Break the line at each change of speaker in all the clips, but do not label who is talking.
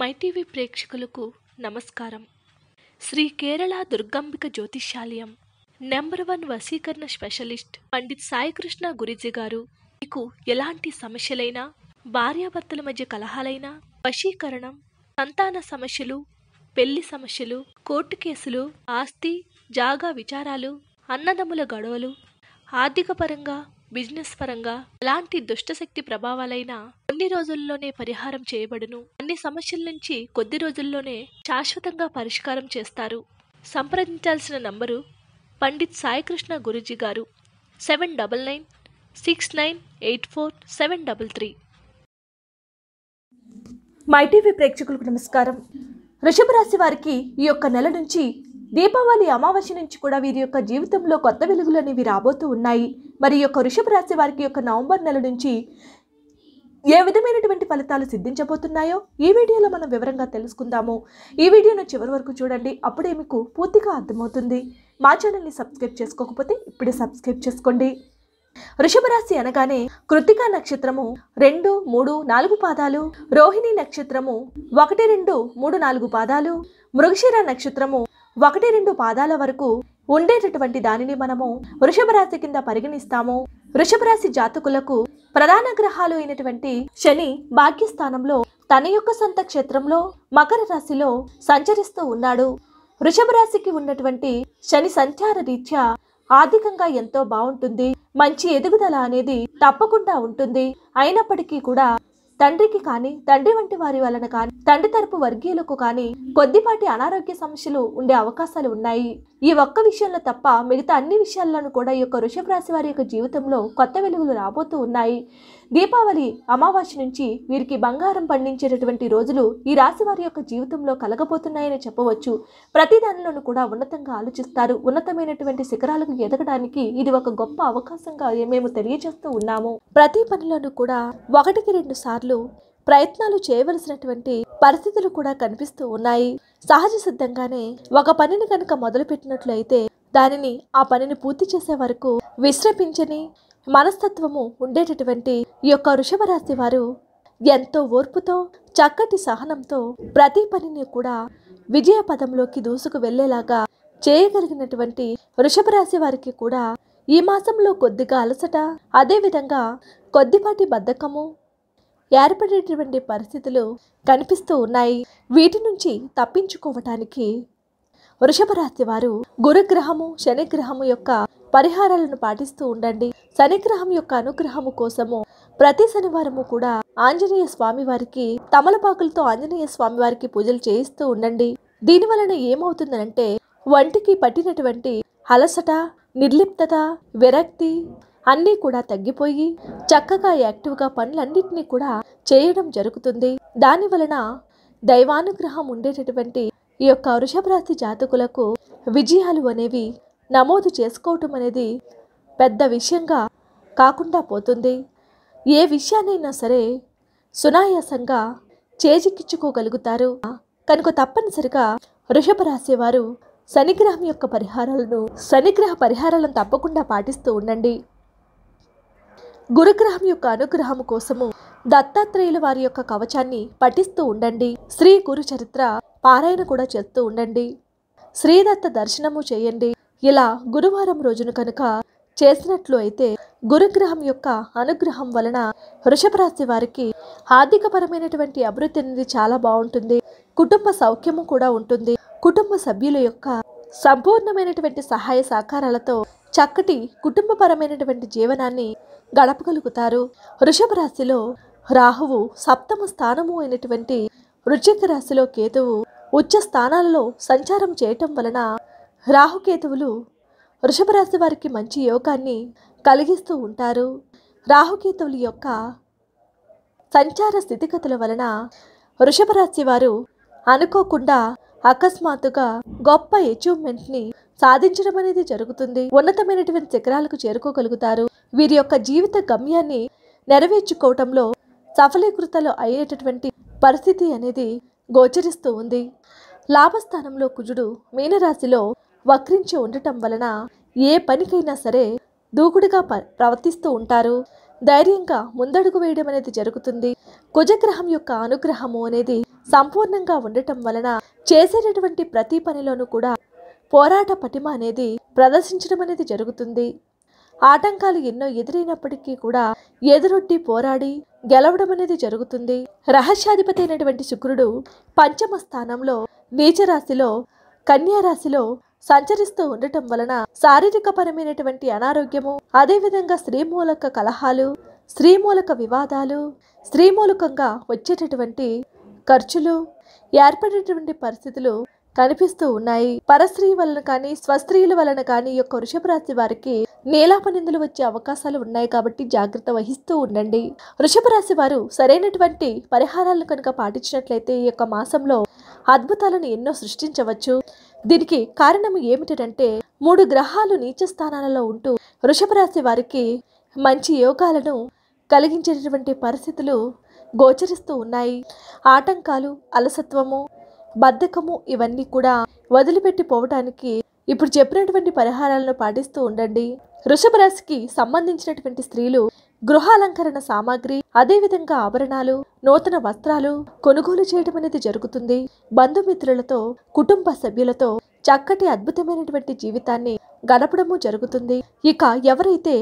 MyTV ప్రేక్షకులకు నమస్కారం శ్రీ కేరళ దుర్గాంబిక జ్యోతిషాలయం నెంబర్ వన్ వశీకరణ స్పెషలిస్ట్ పండిత్ సాయికృష్ణ గురిజీ గారు మీకు ఎలాంటి సమస్యలైనా భార్యాభర్తల మధ్య కలహాలైనా వశీకరణం సంతాన సమస్యలు పెళ్లి సమస్యలు కోర్టు కేసులు ఆస్తి జాగా విచారాలు అన్నదమ్ముల గొడవలు ఆర్థికపరంగా బిజినెస్ పరంగా ఎలాంటి దుష్టశక్తి ప్రభావాలైనా కొన్ని రోజుల్లోనే పరిహారం చేయబడును అన్ని సమస్యల నుంచి కొద్ది రోజుల్లోనే శాశ్వతంగా పరిష్కారం చేస్తారు సంప్రదించాల్సిన నంబరు పండిత్ సాయికృష్ణ గురుజీ గారు seven double nine six nine eight four seven double three my TV ప్రేక్షకులకు నమస్కారం వృషభ రాశి వారికి ఈ యొక్క నెల నుంచి దీపావళి అమావాస్య నుంచి కూడా వీరి యొక్క జీవితంలో కొత్త వెలుగులు అనేవి రాబోతూ ఉన్నాయి మరి యొక్క వృషభ రాశి వారికి యొక్క నవంబర్ నెల నుంచి ఏ విధమైనటువంటి ఫలితాలు సిద్ధించబోతున్నాయో ఈ వీడియోలో మనం వివరంగా తెలుసుకుందాము ఈ వీడియోను చివరి వరకు చూడండి అప్పుడే మీకు పూర్తిగా అర్థమవుతుంది మా ఛానల్ని సబ్స్క్రైబ్ చేసుకోకపోతే ఇప్పుడే సబ్స్క్రైబ్ చేసుకోండి వృషభరాశి అనగానే కృతికా నక్షత్రము రెండు మూడు నాలుగు పాదాలు రోహిణి నక్షత్రము ఒకటి రెండు మూడు నాలుగు పాదాలు మృగశిర నక్షత్రము ఒకటి రెండు పాదాల వరకు ఉండేటటువంటి దానిని మనము వృషభ రాశి కింద పరిగణిస్తాము వృషభ రాశి జాతకులకు ప్రధాన గ్రహాలు అయినటువంటి శని భాగ్యస్థానంలో తన యొక్క సొంత క్షేత్రంలో మకర రాశిలో సంచరిస్తూ ఉన్నాడు వృషభ రాశికి ఉన్నటువంటి శని సంచార రీత్యా ఆర్థికంగా ఎంతో బాగుంటుంది మంచి ఎదుగుదల అనేది తప్పకుండా ఉంటుంది అయినప్పటికీ కూడా తండ్రికి కానీ తండ్రి వంటి వారి వలన కానీ తండ్రి తరపు వర్గీయులకు కానీ కొద్దిపాటి అనారోగ్య సమస్యలు ఉండే అవకాశాలు ఉన్నాయి ఈ ఒక్క విషయంలో తప్ప మిగతా అన్ని విషయాలను కూడా ఈ యొక్క వృషభ రాశి వారి యొక్క జీవితంలో కొత్త వెలుగులు రాబోతూ ఉన్నాయి దీపావళి అమావాస్య నుంచి వీరికి బంగారం పండించేటటువంటి రోజులు ఈ రాశి వారి యొక్క జీవితంలో కలగబోతున్నాయని చెప్పవచ్చు ప్రతి దానిలోనూ కూడా ఉన్నతంగా ఆలోచిస్తారు ఉన్నతమైనటువంటి శిఖరాలకు ఎదగడానికి ఇది ఒక గొప్ప అవకాశంగా మేము తెలియజేస్తూ ఉన్నాము ప్రతి పనిలోనూ కూడా ఒకటికి రెండు సార్లు అధికారులు ప్రయత్నాలు చేయవలసినటువంటి పరిస్థితులు కూడా కనిపిస్తూ ఉన్నాయి సహజ సిద్ధంగానే ఒక పనిని కనుక మొదలు పెట్టినట్లయితే దానిని ఆ పనిని పూర్తి చేసే వరకు విశ్రమించని మనస్తత్వము ఉండేటటువంటి ఈ యొక్క వృషభరాశి వారు ఎంతో ఓర్పుతో చక్కటి సహనంతో ప్రతి పనిని కూడా విజయ పదంలోకి దూసుకు వెళ్లేలాగా చేయగలిగినటువంటి వృషభరాశి వారికి కూడా ఈ మాసంలో కొద్దిగా అలసట అదేవిధంగా కొద్దిపాటి బద్ధకము ఏర్పడేటువంటి పరిస్థితులు కనిపిస్తూ ఉన్నాయి వీటి నుంచి తప్పించుకోవటానికి వృషభ వారు గురుగ్రహము శనిగ్రహము యొక్క పరిహారాలను పాటిస్తూ ఉండండి శనిగ్రహం యొక్క అనుగ్రహము కోసము ప్రతి శనివారము కూడా ఆంజనేయ స్వామి వారికి తమలపాకులతో ఆంజనేయ స్వామి వారికి పూజలు చేయిస్తూ ఉండండి దీని వలన ఏమవుతుందంటే వంటికి పట్టినటువంటి అలసట నిర్లిప్తత విరక్తి అన్నీ కూడా తగ్గిపోయి చక్కగా యాక్టివ్గా పనులన్నింటినీ కూడా చేయడం జరుగుతుంది దాని వలన దైవానుగ్రహం ఉండేటటువంటి ఈ యొక్క వృషభరాశి జాతకులకు విజయాలు అనేవి నమోదు చేసుకోవటం అనేది పెద్ద విషయంగా కాకుండా పోతుంది ఏ విషయాన్నైనా సరే సునాయాసంగా చేజిక్కించుకోగలుగుతారు కనుక తప్పనిసరిగా వృషభ రాశి వారు శనిగ్రహం యొక్క పరిహారాలను శనిగ్రహ పరిహారాలను తప్పకుండా పాటిస్తూ ఉండండి గురుగ్రహం యొక్క అనుగ్రహం కోసము దత్తాత్రేయుల వారి యొక్క కవచాన్ని పఠిస్తూ ఉండండి శ్రీ గురు చరిత్ర పారాయణ కూడా చేస్తూ ఉండండి శ్రీదత్త దర్శనము చేయండి ఇలా గురువారం రోజును కనుక చేసినట్లు అయితే గురుగ్రహం యొక్క అనుగ్రహం వలన వృషభరాశి వారికి ఆర్థికపరమైనటువంటి అభివృద్ధి అనేది చాలా బాగుంటుంది కుటుంబ సౌఖ్యము కూడా ఉంటుంది కుటుంబ సభ్యుల యొక్క సంపూర్ణమైనటువంటి సహాయ సహకారాలతో చక్కటి కుటుంబపరమైనటువంటి జీవనాన్ని గడపగలుగుతారు వృషభ రాశిలో రాహువు సప్తమ స్థానము అయినటువంటి వృశ్చిక రాశిలో కేతువు ఉచ్చ స్థానాలలో సంచారం చేయటం వలన రాహుకేతువులు వృషభ రాశి వారికి మంచి యోగాన్ని కలిగిస్తూ ఉంటారు రాహుకేతువుల యొక్క సంచార స్థితిగతుల వలన వృషభ రాశి వారు అనుకోకుండా అకస్మాత్తుగా గొప్ప అచీవ్మెంట్ని సాధించడం అనేది జరుగుతుంది ఉన్నతమైనటువంటి శిఖరాలకు చేరుకోగలుగుతారు వీరి యొక్క జీవిత గమ్యాన్ని నెరవేర్చుకోవటంలో సఫలీకృతలు అయ్యేటటువంటి పరిస్థితి అనేది గోచరిస్తూ ఉంది లాభస్థానంలో కుజుడు మీనరాశిలో వక్రించి ఉండటం వలన ఏ పనికైనా సరే దూకుడుగా ప్రవర్తిస్తూ ఉంటారు ధైర్యంగా ముందడుగు వేయడం అనేది జరుగుతుంది కుజగ్రహం యొక్క అనుగ్రహము అనేది సంపూర్ణంగా ఉండటం వలన చేసేటటువంటి ప్రతి పనిలోనూ కూడా పోరాట పటిమ అనేది ప్రదర్శించడం అనేది జరుగుతుంది ఆటంకాలు ఎన్నో ఎదురైనప్పటికీ కూడా ఎదురొడ్డి పోరాడి గెలవడం అనేది జరుగుతుంది రహస్యాధిపతి అయినటువంటి శుక్రుడు పంచమ స్థానంలో నీచరాశిలో కన్యారాశిలో సంచరిస్తూ ఉండటం వలన శారీరకపరమైనటువంటి అనారోగ్యము అదేవిధంగా స్త్రీ మూలక కలహాలు స్త్రీ మూలక వివాదాలు స్త్రీ మూలకంగా వచ్చేటటువంటి ఖర్చులు ఏర్పడేటువంటి పరిస్థితులు కనిపిస్తూ ఉన్నాయి పరస్త్రీ వలన కానీ స్వస్త్రీల వలన కానీ యొక్క వృషభ రాశి వారికి నేలాపనిందులు వచ్చే అవకాశాలు ఉన్నాయి కాబట్టి జాగ్రత్త వహిస్తూ ఉండండి వృషభ రాశి వారు సరైనటువంటి పరిహారాలను కనుక పాటించినట్లయితే ఈ యొక్క మాసంలో అద్భుతాలను ఎన్నో సృష్టించవచ్చు దీనికి కారణం ఏమిటంటే మూడు గ్రహాలు నీచ స్థానాలలో ఉంటూ వృషభ రాశి వారికి మంచి యోగాలను కలిగించేటటువంటి పరిస్థితులు గోచరిస్తూ ఉన్నాయి ఆటంకాలు అలసత్వము బద్ధకము ఇవన్నీ కూడా వదిలిపెట్టి పోవటానికి ఇప్పుడు చెప్పినటువంటి పరిహారాలను పాటిస్తూ ఉండండి వృషభ రాశికి సంబంధించినటువంటి స్త్రీలు గృహాలంకరణ సామాగ్రి అదేవిధంగా ఆభరణాలు నూతన వస్త్రాలు కొనుగోలు చేయడం అనేది జరుగుతుంది బంధుమిత్రులతో కుటుంబ సభ్యులతో చక్కటి అద్భుతమైనటువంటి జీవితాన్ని గడపడము జరుగుతుంది ఇక ఎవరైతే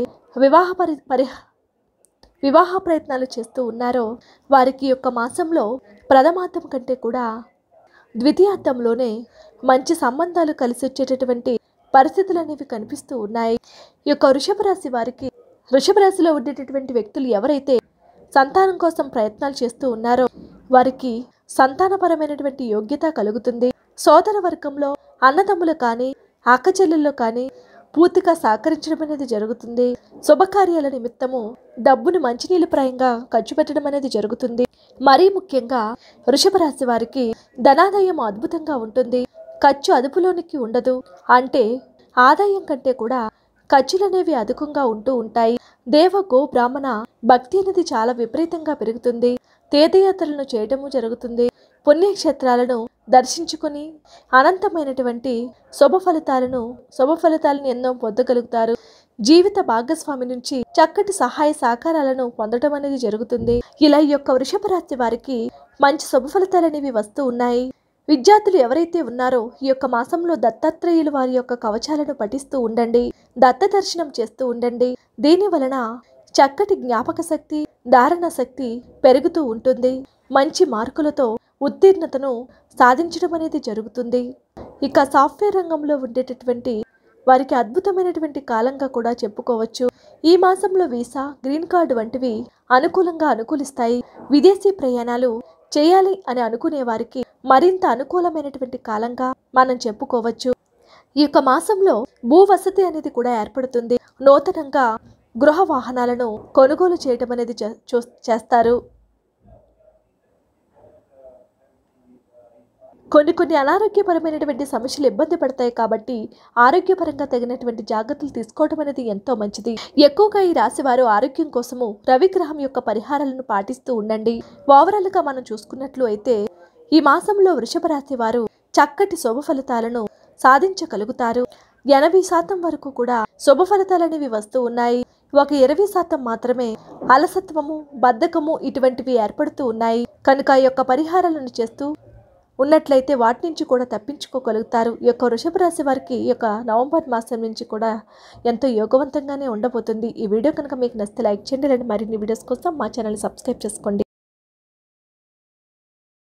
వివాహ పరి పరిహ వివాహ ప్రయత్నాలు చేస్తూ ఉన్నారో వారికి యొక్క మాసంలో ప్రథమార్థం కంటే కూడా ద్వితీయార్థంలోనే మంచి సంబంధాలు కలిసి వచ్చేటటువంటి పరిస్థితులు అనేవి కనిపిస్తూ ఉన్నాయి ఈ యొక్క వృషభరాశి వారికి వృషభరాశిలో ఉండేటటువంటి వ్యక్తులు ఎవరైతే సంతానం కోసం ప్రయత్నాలు చేస్తూ ఉన్నారో వారికి సంతానపరమైనటువంటి యోగ్యత కలుగుతుంది సోదర వర్గంలో అన్నదమ్ములు కానీ అక్కచెల్లెల్లో కానీ పూర్తిగా సహకరించడం అనేది జరుగుతుంది శుభకార్యాల నిమిత్తము డబ్బును మంచినీళ్ళ ప్రాయంగా ఖర్చు పెట్టడం అనేది జరుగుతుంది మరీ ముఖ్యంగా రాశి వారికి ధనాదాయం అద్భుతంగా ఉంటుంది ఖర్చు అదుపులోనికి ఉండదు అంటే ఆదాయం కంటే కూడా ఖర్చులనేవి అధికంగా ఉంటూ ఉంటాయి దేవ గో బ్రాహ్మణ భక్తి అనేది చాలా విపరీతంగా పెరుగుతుంది తీర్థయాత్రలను చేయడము జరుగుతుంది పుణ్యక్షేత్రాలను దర్శించుకొని అనంతమైనటువంటి శుభ ఫలితాలను శుభ ఫలితాలను ఎన్నో పొందగలుగుతారు జీవిత భాగస్వామి నుంచి చక్కటి సహాయ సహకారాలను పొందడం అనేది జరుగుతుంది ఇలా ఈ యొక్క వృషభరాశి వారికి మంచి శుభ అనేవి వస్తూ ఉన్నాయి విద్యార్థులు ఎవరైతే ఉన్నారో ఈ యొక్క మాసంలో దత్తాత్రేయులు వారి యొక్క కవచాలను పఠిస్తూ ఉండండి దత్త దర్శనం చేస్తూ ఉండండి దీని వలన చక్కటి జ్ఞాపక శక్తి ధారణ శక్తి పెరుగుతూ ఉంటుంది మంచి మార్కులతో ఉత్తీర్ణతను సాధించడం అనేది జరుగుతుంది ఇక సాఫ్ట్వేర్ రంగంలో ఉండేటటువంటి వారికి అద్భుతమైనటువంటి కాలంగా కూడా చెప్పుకోవచ్చు ఈ మాసంలో వీసా గ్రీన్ కార్డు వంటివి అనుకూలంగా అనుకూలిస్తాయి విదేశీ ప్రయాణాలు చేయాలి అని అనుకునే వారికి మరింత అనుకూలమైనటువంటి కాలంగా మనం చెప్పుకోవచ్చు ఈ యొక్క మాసంలో భూవసతి అనేది కూడా ఏర్పడుతుంది నూతనంగా గృహ వాహనాలను కొనుగోలు చేయటం అనేది చేస్తారు కొన్ని కొన్ని అనారోగ్యపరమైనటువంటి సమస్యలు ఇబ్బంది పడతాయి కాబట్టి ఆరోగ్యపరంగా తగినటువంటి జాగ్రత్తలు తీసుకోవడం అనేది ఎంతో మంచిది ఎక్కువగా ఈ రాశి వారు ఆరోగ్యం కోసము రవిగ్రహం యొక్క పరిహారాలను పాటిస్తూ ఉండండి ఓవరాల్గా మనం చూసుకున్నట్లు అయితే ఈ మాసంలో వృషభ రాశి వారు చక్కటి శుభ ఫలితాలను సాధించగలుగుతారు ఎనభై శాతం వరకు కూడా శుభ ఫలితాలు అనేవి వస్తూ ఉన్నాయి ఒక ఇరవై శాతం మాత్రమే అలసత్వము బద్ధకము ఇటువంటివి ఏర్పడుతూ ఉన్నాయి కనుక ఈ యొక్క పరిహారాలను చేస్తూ ఉన్నట్లయితే వాటి నుంచి కూడా తప్పించుకోగలుగుతారు ఈ యొక్క వృషభ రాశి వారికి ఈ యొక్క నవంబర్ మాసం నుంచి కూడా ఎంతో యోగవంతంగానే ఉండబోతుంది ఈ వీడియో కనుక మీకు నచ్చితే లైక్ చేయండి లేదంటే మరిన్ని వీడియోస్ కోసం మా ఛానల్ సబ్స్క్రైబ్ చేసుకోండి